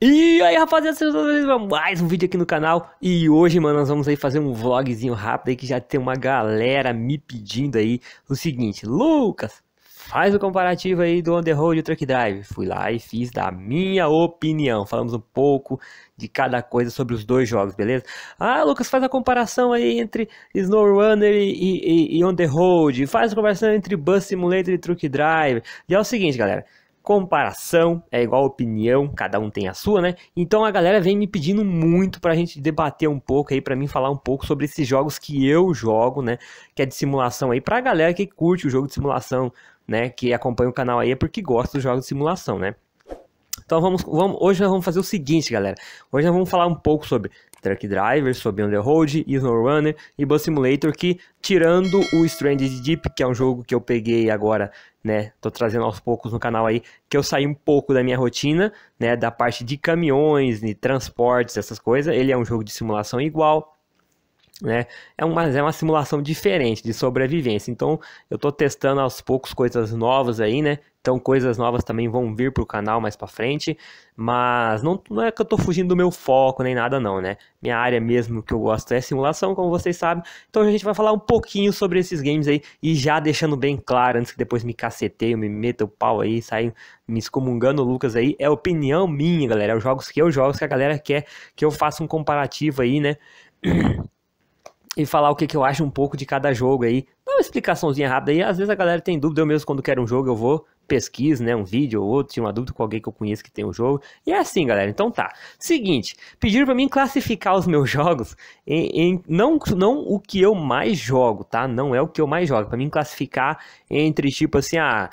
E aí, rapaziada, sejam todos a mais um vídeo aqui no canal. E hoje, mano, nós vamos aí fazer um vlogzinho rápido aí que já tem uma galera me pedindo aí o seguinte: Lucas, faz o comparativo aí do on the road e truck drive. Fui lá e fiz da minha opinião. Falamos um pouco de cada coisa sobre os dois jogos, beleza? Ah, Lucas, faz a comparação aí entre Snow Runner e, e, e on the road. Faz a comparação entre Bus Simulator e truck drive. E é o seguinte, galera comparação é igual opinião, cada um tem a sua, né? Então a galera vem me pedindo muito pra gente debater um pouco aí, pra mim falar um pouco sobre esses jogos que eu jogo, né? Que é de simulação aí, pra galera que curte o jogo de simulação, né? Que acompanha o canal aí é porque gosta dos jogos de simulação, né? Então vamos, vamos, hoje nós vamos fazer o seguinte, galera. Hoje nós vamos falar um pouco sobre Truck Driver, sobre On The Road, Runner e Bus Simulator, que tirando o Stranded Deep, que é um jogo que eu peguei agora, né, tô trazendo aos poucos no canal aí, que eu saí um pouco da minha rotina, né, da parte de caminhões, de transportes, essas coisas. Ele é um jogo de simulação igual, né? É, uma, é uma simulação diferente de sobrevivência. Então, eu estou testando aos poucos coisas novas aí, né? Então, coisas novas também vão vir para o canal mais para frente. Mas não, não, é que eu estou fugindo do meu foco nem nada, não, né? Minha área mesmo que eu gosto é simulação, como vocês sabem. Então, a gente vai falar um pouquinho sobre esses games aí. E já deixando bem claro, antes que depois me caceteio, me meta o pau aí, saio me excomungando o Lucas aí. É opinião minha, galera. É os jogos que eu jogo, que a galera quer que eu faça um comparativo aí, né? e falar o que, que eu acho um pouco de cada jogo aí. Dá uma explicaçãozinha rápida aí. Às vezes a galera tem dúvida, eu mesmo quando quero um jogo eu vou pesquiso, né, um vídeo ou outro, Tinha uma dúvida com alguém que eu conheço que tem o um jogo. E é assim, galera. Então tá. Seguinte, pediram para mim classificar os meus jogos em, em, não não o que eu mais jogo, tá? Não é o que eu mais jogo, para mim classificar entre tipo assim, ah,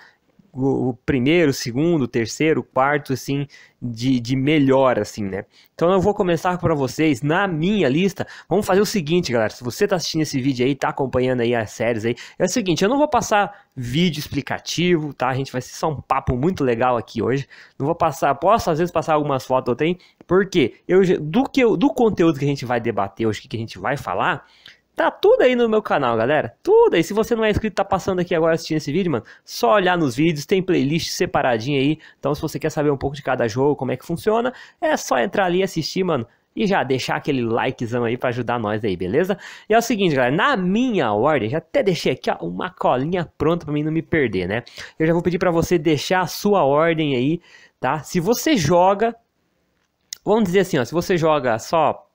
o primeiro, segundo, terceiro, quarto, assim, de, de melhor, assim, né? Então eu vou começar para vocês, na minha lista, vamos fazer o seguinte, galera, se você tá assistindo esse vídeo aí, tá acompanhando aí as séries aí, é o seguinte, eu não vou passar vídeo explicativo, tá? A gente vai ser só um papo muito legal aqui hoje, não vou passar, posso às vezes passar algumas fotos, eu tenho, porque eu, do, que eu, do conteúdo que a gente vai debater hoje, que a gente vai falar... Tá tudo aí no meu canal, galera. Tudo aí. Se você não é inscrito, tá passando aqui agora assistindo esse vídeo, mano. Só olhar nos vídeos, tem playlist separadinha aí. Então, se você quer saber um pouco de cada jogo, como é que funciona, é só entrar ali e assistir, mano. E já deixar aquele likezão aí pra ajudar nós aí, beleza? E é o seguinte, galera, na minha ordem, já até deixei aqui ó, uma colinha pronta pra mim não me perder, né? Eu já vou pedir pra você deixar a sua ordem aí, tá? Se você joga, vamos dizer assim, ó, se você joga só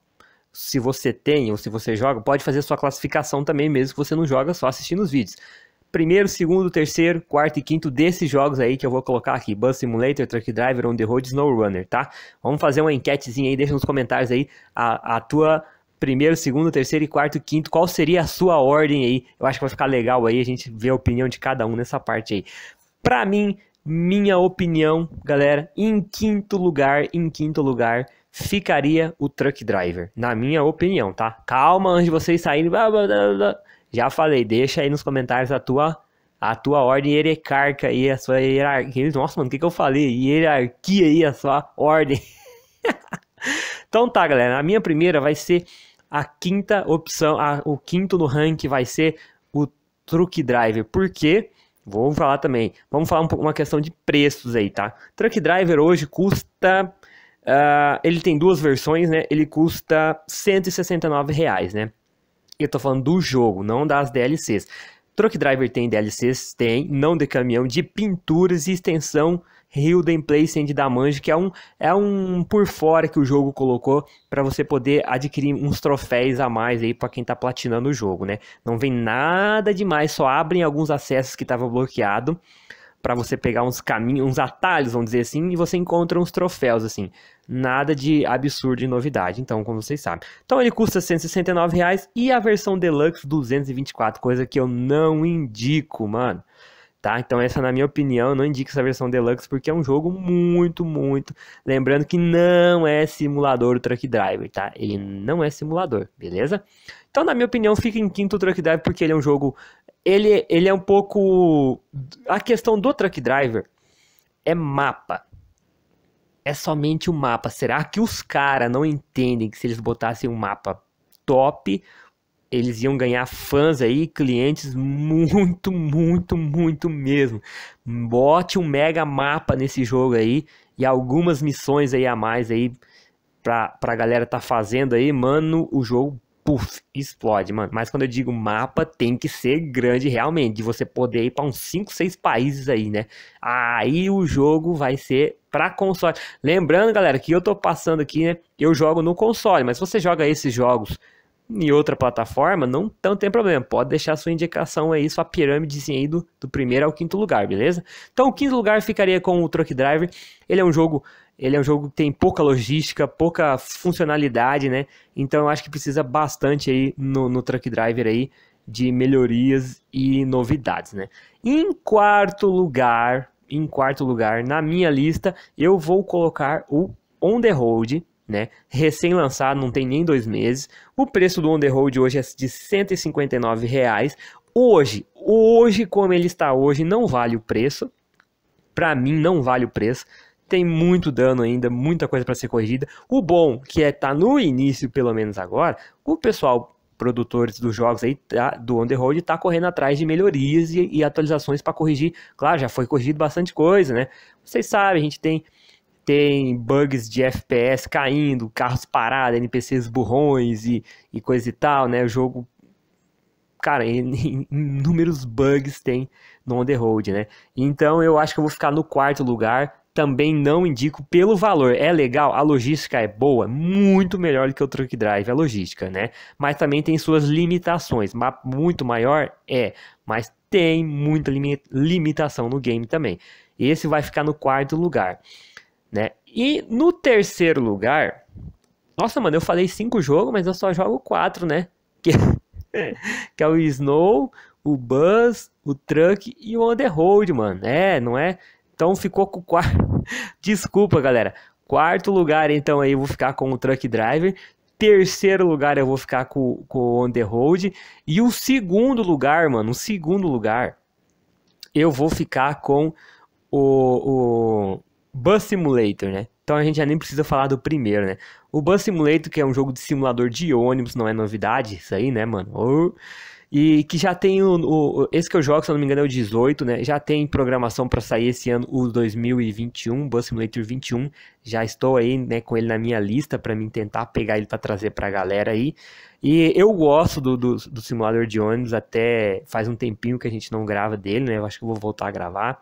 se você tem ou se você joga, pode fazer sua classificação também, mesmo que você não joga, só assistindo os vídeos. Primeiro, segundo, terceiro, quarto e quinto desses jogos aí que eu vou colocar aqui: Bus Simulator, Truck Driver, On the Road, Snow Runner, tá? Vamos fazer uma enquetezinha aí, deixa nos comentários aí a, a tua primeiro, segundo, terceiro e quarto, quinto, qual seria a sua ordem aí? Eu acho que vai ficar legal aí a gente ver a opinião de cada um nessa parte aí. Pra mim, minha opinião, galera, em quinto lugar, em quinto lugar, ficaria o truck driver, na minha opinião, tá? Calma antes de vocês saírem. Blá, blá, blá, Já falei, deixa aí nos comentários a tua a tua ordem hierarca aí, a sua hierarquia. Nossa, mano, o que, que eu falei? Hierarquia aí, a sua ordem. então tá, galera. A minha primeira vai ser a quinta opção. A, o quinto no ranking vai ser o truck driver. Por quê? falar também. Vamos falar um pouco uma questão de preços aí, tá? Truck driver hoje custa Uh, ele tem duas versões, né? Ele custa 169 reais, né? Eu tô falando do jogo, não das DLCs. Truck Driver tem DLCs? Tem, não de caminhão, de pinturas e extensão Hilden Place and Damage, que é um, é um por fora que o jogo colocou para você poder adquirir uns troféus a mais aí para quem tá platinando o jogo, né? Não vem nada demais, só abrem alguns acessos que tava bloqueado para você pegar uns caminhos, uns atalhos, vamos dizer assim, e você encontra uns troféus assim. Nada de absurdo de novidade, então, como vocês sabem. Então ele custa 169 reais e a versão Deluxe 224, coisa que eu não indico, mano. Tá? Então essa, na minha opinião, não indico essa versão Deluxe, porque é um jogo muito, muito... Lembrando que não é simulador o Truck Driver, tá? Ele não é simulador, beleza? Então, na minha opinião, fica em quinto o Truck Driver, porque ele é um jogo... Ele, ele é um pouco... A questão do Truck Driver é mapa é somente o um mapa. Será que os caras não entendem que se eles botassem um mapa top, eles iam ganhar fãs aí, clientes muito, muito, muito mesmo. Bote um mega mapa nesse jogo aí e algumas missões aí a mais aí pra, pra galera tá fazendo aí, mano, o jogo puf, explode, mano. Mas quando eu digo mapa, tem que ser grande realmente, de você poder ir para uns 5, 6 países aí, né? Aí o jogo vai ser para console. Lembrando, galera, que eu tô passando aqui, né? Eu jogo no console, mas se você joga esses jogos em outra plataforma, não, não tem problema. Pode deixar sua indicação aí, sua pirâmidezinha aí do, do primeiro ao quinto lugar, beleza? Então o quinto lugar ficaria com o Truck Driver. Ele é um jogo ele é um jogo que tem pouca logística, pouca funcionalidade, né? Então eu acho que precisa bastante aí no, no Truck Driver aí de melhorias e novidades, né? Em quarto lugar, em quarto lugar na minha lista, eu vou colocar o On The Road, né? Recém-lançado, não tem nem dois meses. O preço do On The Road hoje é de 159 reais. Hoje, hoje como ele está hoje, não vale o preço. Para mim, não vale o preço tem muito dano ainda, muita coisa para ser corrigida. O bom que é tá no início, pelo menos agora, o pessoal produtores dos jogos aí tá, do on the road tá correndo atrás de melhorias e, e atualizações para corrigir. Claro, já foi corrigido bastante coisa, né? Vocês sabem, a gente tem tem bugs de FPS caindo, carros parados, NPCs burrões e, e coisa e tal, né? O jogo cara, inúmeros bugs tem no on the road, né? Então eu acho que eu vou ficar no quarto lugar também não indico pelo valor. É legal, a logística é boa, muito melhor do que o truck drive, a logística, né? Mas também tem suas limitações. Muito maior é, mas tem muita limitação no game também. Esse vai ficar no quarto lugar, né? E no terceiro lugar, nossa, mano, eu falei cinco jogos, mas eu só jogo quatro, né? Que, que é o Snow, o Buzz, o Truck e o under Road, mano. É, não é? Então ficou com o quarto. Desculpa, galera. Quarto lugar, então, aí eu vou ficar com o Truck Driver. Terceiro lugar, eu vou ficar com, com o On The Road. E o segundo lugar, mano, o segundo lugar, eu vou ficar com o, o Bus Simulator, né? Então a gente já nem precisa falar do primeiro, né? O Bus Simulator, que é um jogo de simulador de ônibus, não é novidade isso aí, né, mano? Oh. E que já tem o, o, Esse que eu jogo, se eu não me engano, é o 18, né? Já tem programação para sair esse ano, o 2021, Bus Simulator 21. Já estou aí, né, com ele na minha lista para mim tentar pegar ele para trazer pra galera aí. E eu gosto do, do, do, simulador de ônibus, até faz um tempinho que a gente não grava dele, né? Eu acho que eu vou voltar a gravar.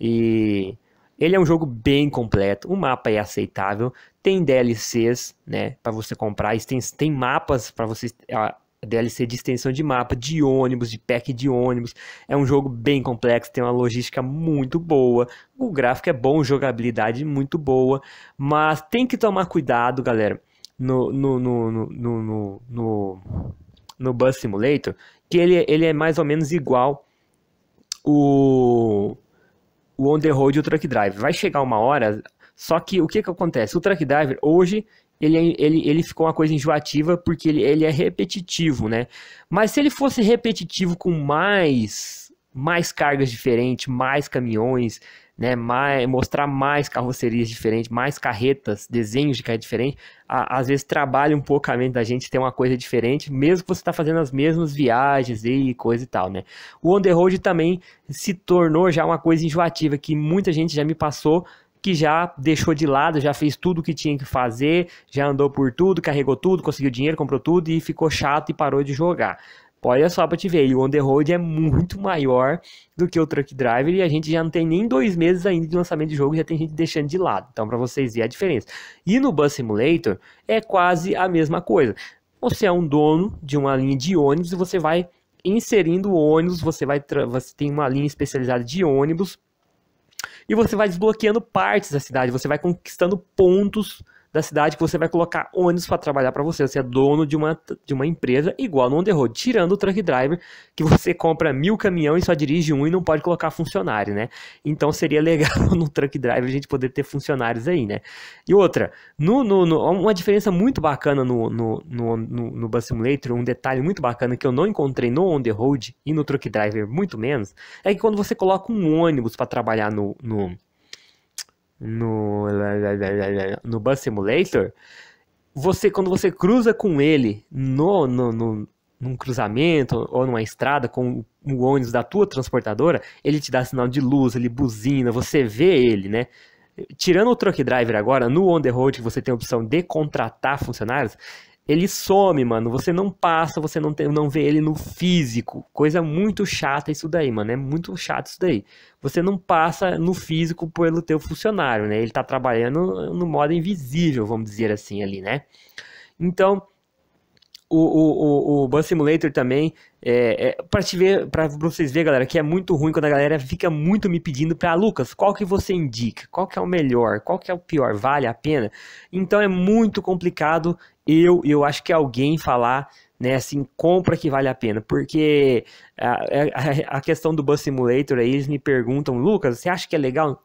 E. Ele é um jogo bem completo, o mapa é aceitável, tem DLCs, né, para você comprar, tem, tem mapas para você ah, DLC de extensão de mapa, de ônibus, de pack de ônibus. É um jogo bem complexo, tem uma logística muito boa, o gráfico é bom, jogabilidade muito boa, mas tem que tomar cuidado, galera, no, no, no, no, no, no, no Bus Simulator, que ele, ele é mais ou menos igual o, o On The Road e o Truck Drive. Vai chegar uma hora, só que o que, que acontece? O Truck Driver hoje ele, é, ele, ele ficou uma coisa enjoativa porque ele, ele é repetitivo, né? Mas se ele fosse repetitivo com mais mais cargas diferentes, mais caminhões, né, mais, mostrar mais carrocerias diferentes, mais carretas, desenhos de carreta diferente, a, às vezes trabalha um pouco a mente da gente ter uma coisa diferente, mesmo que você está fazendo as mesmas viagens e coisa e tal, né. O on the road também se tornou já uma coisa enjoativa que muita gente já me passou que já deixou de lado, já fez tudo o que tinha que fazer, já andou por tudo, carregou tudo, conseguiu dinheiro, comprou tudo e ficou chato e parou de jogar. Olha só pra te ver, e o on-the-road é muito maior do que o truck driver e a gente já não tem nem dois meses ainda de lançamento de jogo, já tem gente deixando de lado. Então, para vocês verem a diferença. E no Bus Simulator é quase a mesma coisa. Você é um dono de uma linha de ônibus e você vai inserindo ônibus, você vai você tem uma linha especializada de ônibus e você vai desbloqueando partes da cidade, você vai conquistando pontos da cidade que você vai colocar ônibus para trabalhar para você. Você é dono de uma, de uma empresa igual no on-the-road, tirando o truck driver, que você compra mil caminhões e só dirige um e não pode colocar funcionário, né? Então seria legal no truck driver a gente poder ter funcionários aí, né? E outra, no, no, no uma diferença muito bacana no, no, no, no, no Bus Simulator, um detalhe muito bacana que eu não encontrei no on-the-road e no truck driver muito menos, é que quando você coloca um ônibus para trabalhar no, no no, no Bus Simulator, você quando você cruza com ele no, no, no num cruzamento ou numa estrada com o ônibus da tua transportadora, ele te dá sinal de luz, ele buzina, você vê ele, né? Tirando o truck driver agora, no on the road você tem a opção de contratar funcionários, ele some, mano. Você não passa, você não, tem, não vê ele no físico. Coisa muito chata isso daí, mano. É muito chato isso daí. Você não passa no físico pelo teu funcionário, né? Ele tá trabalhando no modo invisível, vamos dizer assim ali, né? Então, o, o, o, o Bus Simulator também, é, é, pra, te ver, pra, vocês verem, galera, que é muito ruim quando a galera fica muito me pedindo pra ah, Lucas, qual que você indica? Qual que é o melhor? Qual que é o pior? Vale a pena? Então é muito complicado eu e eu acho que alguém falar né, assim, compra que vale a pena, porque a, é, a, a, questão do Bus Simulator aí, eles me perguntam, Lucas, você acha que é legal?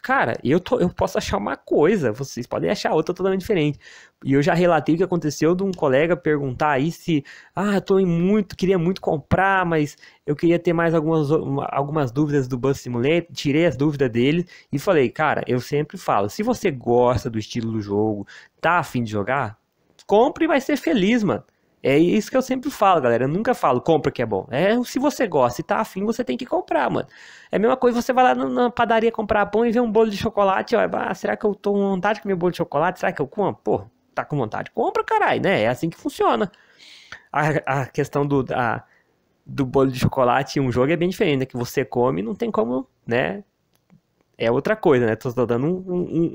Cara, eu, tô, eu posso achar uma coisa, vocês podem achar outra totalmente diferente. E eu já relatei o que aconteceu de um colega perguntar aí se, ah, eu tô em muito, queria muito comprar, mas eu queria ter mais algumas, algumas dúvidas do Bus Simulator, tirei as dúvidas dele e falei, cara, eu sempre falo, se você gosta do estilo do jogo, tá afim de jogar, compre e vai ser feliz, mano. É isso que eu sempre falo, galera. Eu nunca falo, compra que é bom. É se você gosta e tá afim, você tem que comprar, mano. É a mesma coisa você vai lá na padaria comprar pão e ver um bolo de chocolate. Ó, ah, será que eu tô com vontade de comer bolo de chocolate? Será que eu compro? Pô, tá com vontade? Compra, caralho, né? É assim que funciona. A, a questão do, a, do bolo de chocolate em um jogo é bem diferente, né? Que você come não tem como, né? é outra coisa, né? Tô, tô dando um,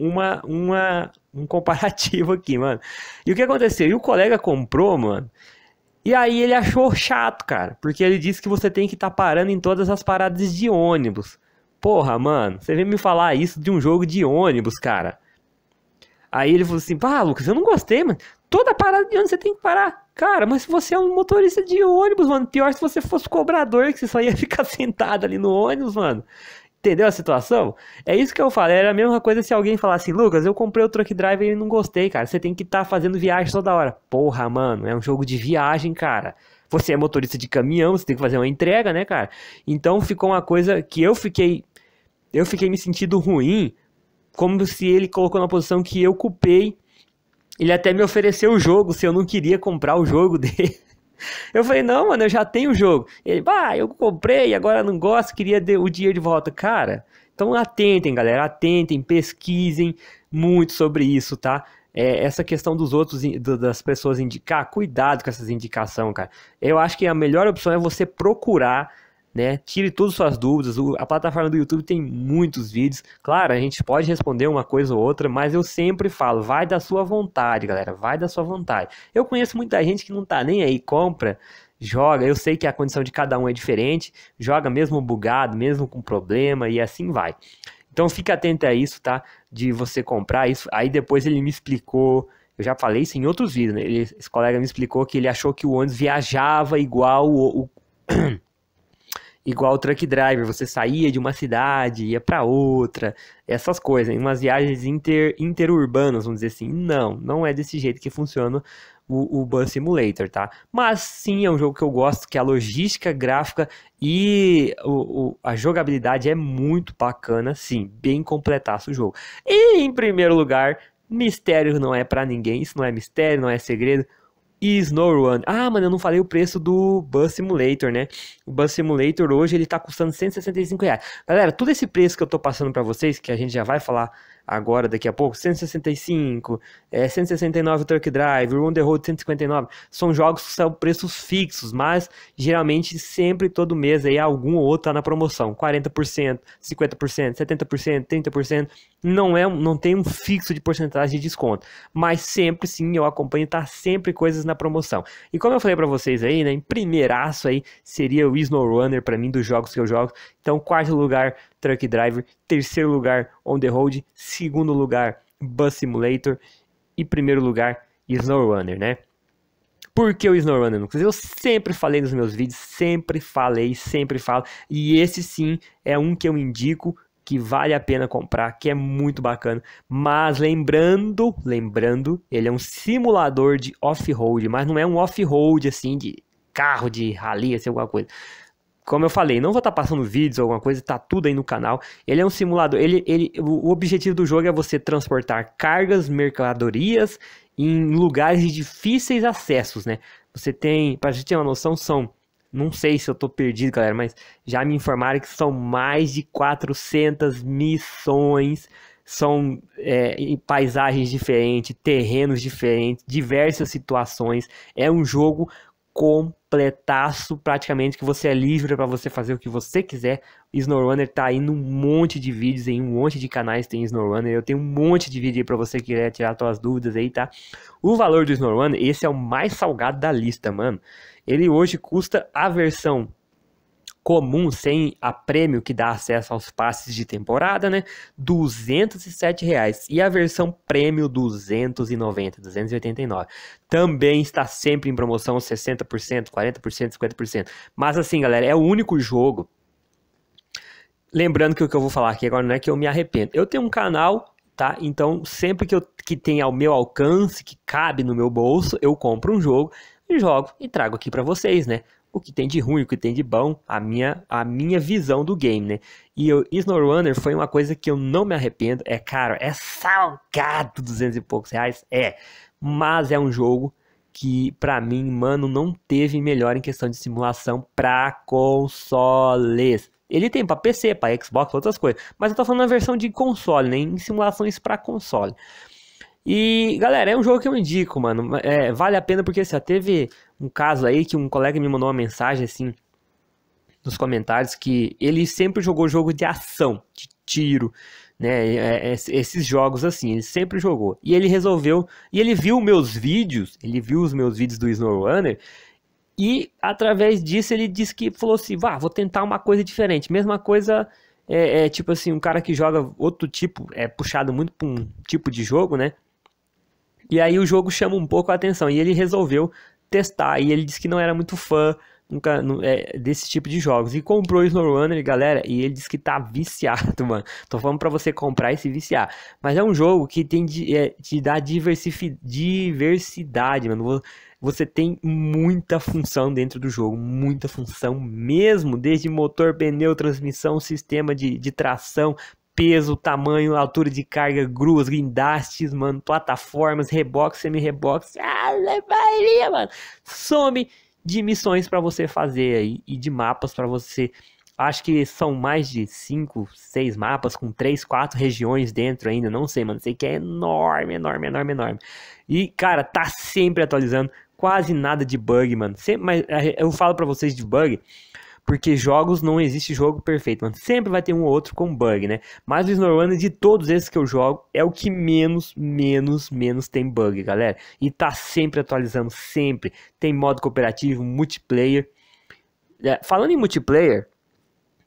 um, uma, uma, um comparativo aqui, mano. E o que aconteceu? E o colega comprou, mano. E aí ele achou chato, cara. Porque ele disse que você tem que estar tá parando em todas as paradas de ônibus. Porra, mano, você vem me falar isso de um jogo de ônibus, cara. Aí ele falou assim: pá, Lucas, eu não gostei, mano. Toda parada de ônibus você tem que parar. Cara, mas se você é um motorista de ônibus, mano, pior se você fosse cobrador, que você só ia ficar sentado ali no ônibus, mano. Entendeu a situação? É isso que eu falei. Era a mesma coisa se alguém falasse, Lucas, eu comprei o Truck Drive e não gostei, cara. Você tem que estar tá fazendo viagem toda hora. Porra, mano, é um jogo de viagem, cara. Você é motorista de caminhão, você tem que fazer uma entrega, né, cara? Então ficou uma coisa que eu fiquei. Eu fiquei me sentindo ruim, como se ele colocou na posição que eu culpei. Ele até me ofereceu o jogo se eu não queria comprar o jogo dele. Eu falei, não, mano, eu já tenho o jogo. Ele, bah, eu comprei, agora não gosto, queria o dinheiro de volta. Cara, então atentem, galera, atentem, pesquisem muito sobre isso, tá? É, essa questão dos outros, das pessoas indicar, cuidado com essas indicações, cara. Eu acho que a melhor opção é você procurar né? Tire todas as suas dúvidas. A plataforma do YouTube tem muitos vídeos. Claro, a gente pode responder uma coisa ou outra, mas eu sempre falo, vai da sua vontade, galera, vai da sua vontade. Eu conheço muita gente que não tá nem aí, compra, joga. Eu sei que a condição de cada um é diferente, joga mesmo bugado, mesmo com problema e assim vai. Então fica atento a isso, tá? De você comprar isso. Aí depois ele me explicou, eu já falei isso em outros vídeos, né? Ele, esse colega me explicou que ele achou que o ônibus viajava igual o, o igual o truck driver, você saía de uma cidade, ia para outra, essas coisas, em umas viagens inter, interurbanas, vamos dizer assim. Não, não é desse jeito que funciona o, o Bus Simulator, tá? Mas sim, é um jogo que eu gosto, que a logística gráfica e o, o, a jogabilidade é muito bacana, sim, bem completaço o jogo. E em primeiro lugar, mistério não é para ninguém, isso não é mistério, não é segredo e One. Ah, mano, eu não falei o preço do Bus Simulator, né? O Bus Simulator hoje ele tá custando 165 reais. Galera, tudo esse preço que eu tô passando para vocês, que a gente já vai falar agora daqui a pouco, 165, é, 169 Turk Drive, Run the Road 159, são jogos que são preços fixos, mas geralmente sempre todo mês aí algum ou outro tá na promoção, 40%, 50%, 70%, 30% não é não tem um fixo de porcentagem de desconto, mas sempre sim eu acompanho tá sempre coisas na promoção. E como eu falei para vocês aí, né, em primeiraço aí seria o Snow Runner para mim dos jogos que eu jogo. Então, quarto lugar Truck Driver, terceiro lugar On the Road, segundo lugar Bus Simulator e primeiro lugar Snow Runner, né? Por que o SnowRunner, Lucas? Eu sempre falei nos meus vídeos, sempre falei, sempre falo. E esse sim é um que eu indico que vale a pena comprar, que é muito bacana. Mas lembrando, lembrando, ele é um simulador de off-road, mas não é um off-road assim de carro, de rally, assim, alguma coisa. Como eu falei, não vou estar tá passando vídeos ou alguma coisa, tá tudo aí no canal. Ele é um simulador, ele, ele, o objetivo do jogo é você transportar cargas, mercadorias em lugares de difíceis acessos, né? Você tem, pra gente ter uma noção, são não sei se eu tô perdido, galera, mas já me informaram que são mais de 400 missões. São é, paisagens diferentes, terrenos diferentes, diversas situações. É um jogo com completaço praticamente que você é livre para você fazer o que você quiser. SnowRunner tá aí num monte de vídeos, em um monte de canais tem SnowRunner. Eu tenho um monte de vídeo aí para você que quer tirar suas dúvidas aí, tá? O valor do SnowRunner, esse é o mais salgado da lista, mano. Ele hoje custa a versão comum sem a prêmio que dá acesso aos passes de temporada, né? R$ reais e a versão prêmio 290, 289. Também está sempre em promoção 60%, 40%, 50%. Mas assim, galera, é o único jogo. Lembrando que o que eu vou falar aqui agora não é que eu me arrependo. Eu tenho um canal tá? Então, sempre que, eu, que tem ao meu alcance, que cabe no meu bolso, eu compro um jogo, jogo e trago aqui para vocês, né? o que tem de ruim, o que tem de bom, a minha, a minha visão do game, né? E o SnowRunner foi uma coisa que eu não me arrependo. É caro, é salgado 200 e poucos reais, é. Mas é um jogo que, para mim, mano, não teve melhor em questão de simulação para consoles. Ele tem para PC, para Xbox, outras coisas. Mas eu tô falando na versão de console, né? Em simulações para console. E, galera, é um jogo que eu indico, mano. É, vale a pena porque assim, ó, teve um caso aí que um colega me mandou uma mensagem assim nos comentários que ele sempre jogou jogo de ação, de tiro, né? É, é, esses jogos assim, ele sempre jogou. E ele resolveu, e ele viu meus vídeos, ele viu os meus vídeos do SnowRunner e através disso ele disse que falou assim, vá, vou tentar uma coisa diferente. Mesma coisa é, é tipo assim, um cara que joga outro tipo, é puxado muito pra um tipo de jogo, né? E aí o jogo chama um pouco a atenção. E ele resolveu testar. E ele disse que não era muito fã nunca, é, desse tipo de jogos. E comprou o SnowRunner, galera, e ele disse que tá viciado, mano. Tô falando pra você comprar e se viciar. Mas é um jogo que tem de, é, te dá diversidade, mano. Você tem muita função dentro do jogo, muita função mesmo, desde motor, pneu, transmissão, sistema de, de tração, peso, tamanho, altura de carga, gruas, guindastes, mano, plataformas, reboques, semi-reboques. Ah, Maria, mano. Some de missões para você fazer aí e de mapas para você. Acho que são mais de 5, 6 mapas com 3, 4 regiões dentro ainda, não sei, mano. Sei que é enorme, enorme, enorme, enorme. E, cara, tá sempre atualizando, quase nada de bug, mano. Sempre, mas eh, eu falo para vocês de bug, porque jogos não existe jogo perfeito, mano. Sempre vai ter um ou outro com bug, né? Mas o Snowrunner, de todos esses que eu jogo, é o que menos, menos, menos tem bug, galera. E tá sempre atualizando, sempre. Tem modo cooperativo, multiplayer. É, falando em multiplayer,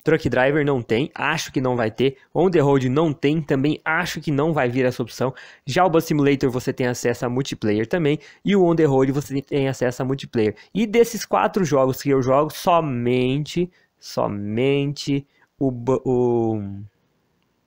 Truck Driver não tem, acho que não vai ter. On the Road não tem, também acho que não vai vir essa opção. Já o Bus Simulator você tem acesso a multiplayer também. E o On the Road você tem acesso a multiplayer. E desses quatro jogos que eu jogo, somente, somente o, o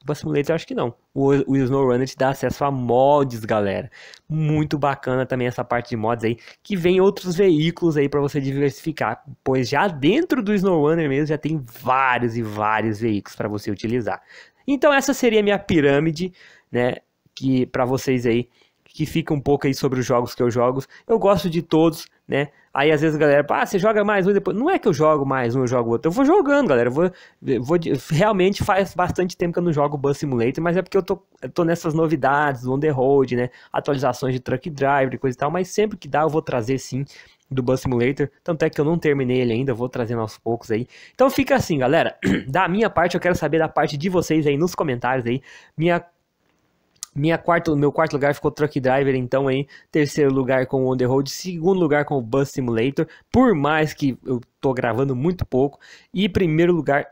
Goomba Simulator acho que não. O, o SnowRunner te dá acesso a mods, galera. Muito bacana também essa parte de mods aí, que vem outros veículos aí para você diversificar, pois já dentro do SnowRunner mesmo já tem vários e vários veículos para você utilizar. Então essa seria a minha pirâmide, né, que para vocês aí que fica um pouco aí sobre os jogos que eu jogo. Eu gosto de todos, né? Aí às vezes a galera, ah, você joga mais um depois. Não é que eu jogo mais um, eu jogo outro. Eu vou jogando, galera. Eu vou, eu vou, realmente faz bastante tempo que eu não jogo Bus Simulator, mas é porque eu tô, eu tô nessas novidades, on the road, né? Atualizações de truck driver e coisa e tal. Mas sempre que dá, eu vou trazer sim do Bus Simulator. Tanto é que eu não terminei ele ainda, vou trazendo aos poucos aí. Então fica assim, galera. Da minha parte, eu quero saber da parte de vocês aí nos comentários aí. Minha minha quarto, meu quarto lugar ficou Truck Driver, então, aí terceiro lugar com On The Road, segundo lugar com o Bus Simulator, por mais que eu tô gravando muito pouco, e primeiro lugar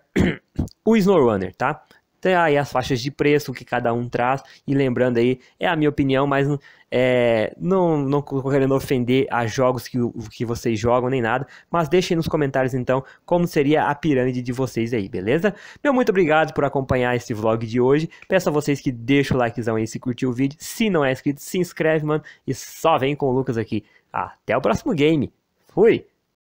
o SnowRunner, tá? Tem então, aí ah, as faixas de preço que cada um traz. E lembrando aí, é a minha opinião, mas é, não, não querendo ofender a jogos que, que vocês jogam nem nada. Mas deixem nos comentários então como seria a pirâmide de vocês aí, beleza? Meu muito obrigado por acompanhar esse vlog de hoje. Peço a vocês que deixem o likezão aí se curtiu o vídeo. Se não é inscrito, se inscreve, mano. E só vem com o Lucas aqui. Até o próximo game. Fui!